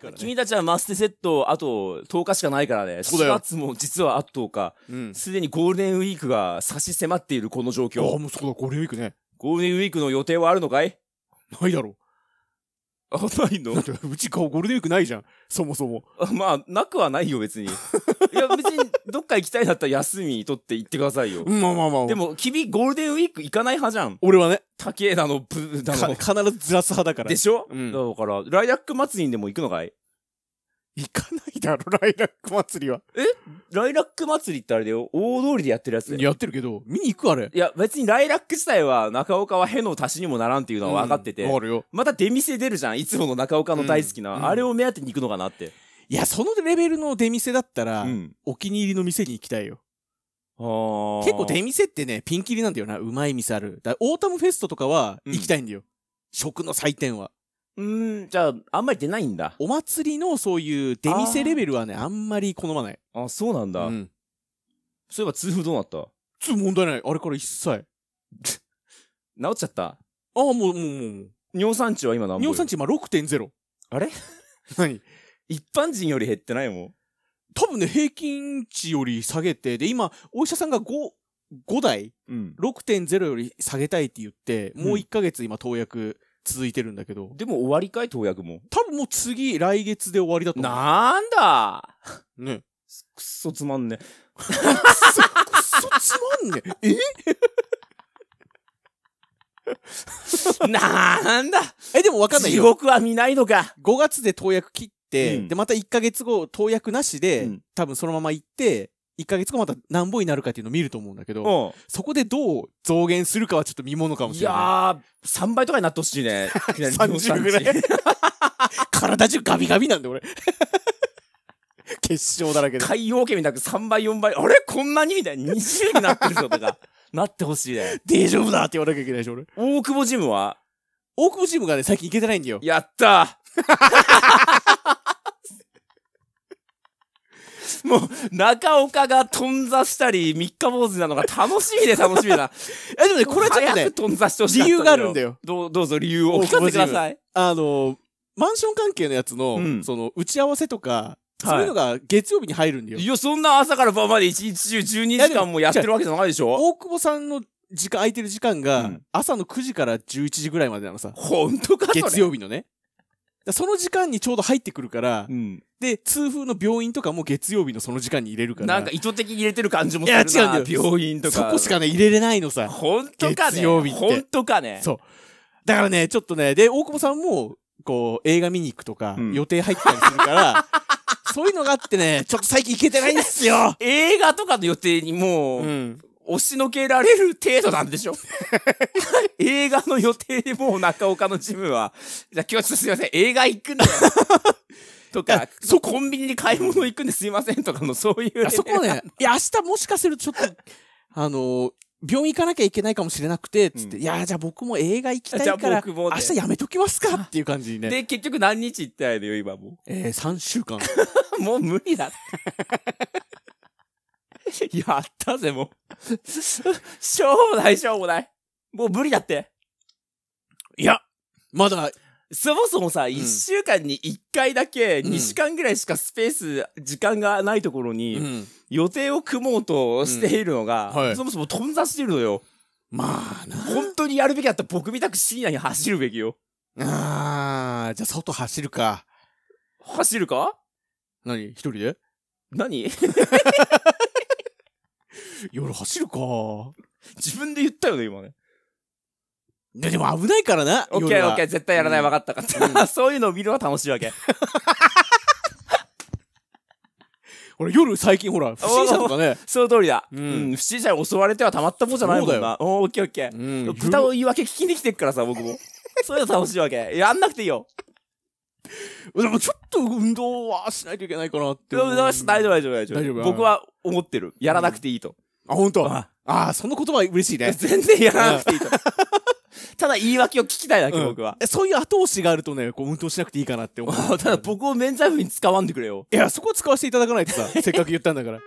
からね。君たちはマステセット、あと10日しかないからね。そうだよ4月も実はあと10日。うん。すでにゴールデンウィークが差し迫っているこの状況。ああ、もうそうだ、ゴールデンウィークね。ゴールデンウィークの予定はあるのかいないだろう。あ、ないのうちゴールデンウィークないじゃん。そもそも。まあ、なくはないよ、別に。いや、別に、どっか行きたいだったら休み取って行ってくださいよ。まあまあまあ。でも、君、ゴールデンウィーク行かない派じゃん。俺はね。竹枝の、だだの。必ずずらす派だから。でしょうん。だから、ライダック祭りにでも行くのかい行かないだろ、ライラック祭りは。えライラック祭りってあれだよ。大通りでやってるやつだやってるけど、見に行くあれ。いや、別にライラック自体は中岡はへの足しにもならんっていうのは分かってて。うん、あるよ。また出店出るじゃん。いつもの中岡の大好きな。うん、あれを目当てに行くのかなって。いや、そのレベルの出店だったら、うん、お気に入りの店に行きたいよ。あ結構出店ってね、ピンキリなんだよな。うまい店ある。だオータムフェストとかは行きたいんだよ。食の祭典は。うん、じゃあ、あんまり出ないんだ。お祭りのそういう出店レベルはね、あんまり好まない。あ、そうなんだ。うん。そういえば、痛風どうなった痛問題ない。あれから一切。治っちゃったああ、もう、もう、もう。尿酸値は今何尿酸値今6.0。あれ 何一般人より減ってないもん。多分ね、平均値より下げて、で、今、お医者さんが5、5台、うん、6.0より下げたいって言って、もう1ヶ月今投薬続いてるんだけど。でも終わりかい投薬も。多分もう次、来月で終わりだと思う。なんだね。くっそつまんね。くっそ、つまんね。えなんだえ、でもわかんないよ。地獄は見ないのか。5月で投薬切って、うん、で、また1ヶ月後、投薬なしで、うん、多分そのまま行って、1ヶ月後また何本になるかっていうのを見ると思うんだけど、そこでどう増減するかはちょっと見ものかもしれない。いやー、3倍とかになってほしいね。30 ぐらい。体中ガビガビなんで俺。決 勝だらけで。海洋圏みたく3倍、4倍、あれこんなにみたいな。20になってるぞとか。なってほしいね。大丈夫だって言わなきゃいけないでしょ、俺。大久保ジムは大久保ジムがね、最近行けてないんだよ。やったーもう、中岡が頓挫したり、三日坊主なのが楽しみで楽しみだ。え、でもね、これちょっとね、頓挫してほしい。理由があるんだよ。どう、どうぞ理由をお聞かせください。あの、マンション関係のやつの、うん、その、打ち合わせとか、そういうのが月曜日に入るんだよ。はい、いや、そんな朝から晩まで一日中12時間もやってるわけじゃないでしょ大久保さんの時間、空いてる時間が、朝の9時から11時ぐらいまでなのさ。ほ、んとか月曜日のね。その時間にちょうど入ってくるから、うん、で、痛風の病院とかも月曜日のその時間に入れるから。なんか意図的に入れてる感じもするな。いや、違うんだよ。病院とか。そこしかね、入れれないのさ。本当かね。月曜日って。本当かね。そう。だからね、ちょっとね、で、大久保さんも、こう、映画見に行くとか、うん、予定入ったりするから、そういうのがあってね、ちょっと最近行けてないんですよ。映画とかの予定にもう、うん押しのけられる程度なんでしょ 映画の予定でもう中岡のジムは、じゃあ今日ちょっとすいません、映画行くんだよ。とか、そコンビニに買い物行くんですいませんとかのそういう、あそこね、いや、明日もしかするとちょっと、あのー、病院行かなきゃいけないかもしれなくて、つって、うん、いや、じゃあ僕も映画行きたいから、僕も、ね、明日やめときますかっていう感じにね。で、結局何日行ったないのよ、今もう。えー、3週間。もう無理だ。やったぜ、もう。しょうもない、しょうもない。もう無理だって。いや、まだ、そもそもさ、一、うん、週間に一回だけ、二時間ぐらいしかスペース、時間がないところに、予定を組もうとしているのが、うんはい、そもそも頓挫してるのよ。まあな。本当にやるべきだったら僕みたく深夜に走るべきよ。ああ、じゃあ外走るか。走るか何一人で何 夜走るか。自分で言ったよね、今ね。や、でも危ないからな。オッケーオッケー、絶対やらない、分かったかった。うん、そういうのを見るのが楽しいわけ。俺夜最近ほら、不審者とかね。その通りだ。うん。不審者に襲われてはたまったもんじゃないもんだよ。オッケーオッケー。豚を言い訳聞きに来てっからさ、僕も。そういうの楽しいわけ。やんなくていいよ。でもちょっと運動はしないといけないかなって。大丈夫、大丈夫、大丈夫。僕は思ってる。やらなくていいと。うんあ、本当。ああ、その言葉嬉しいね。全然やらなくていいと。ただ言い訳を聞きたいだけ、僕は。そういう後押しがあるとね、こう運動しなくていいかなって思う。ただ僕を免罪符に使わんでくれよ。いや、そこ使わせていただかないとさ、せっかく言ったんだから。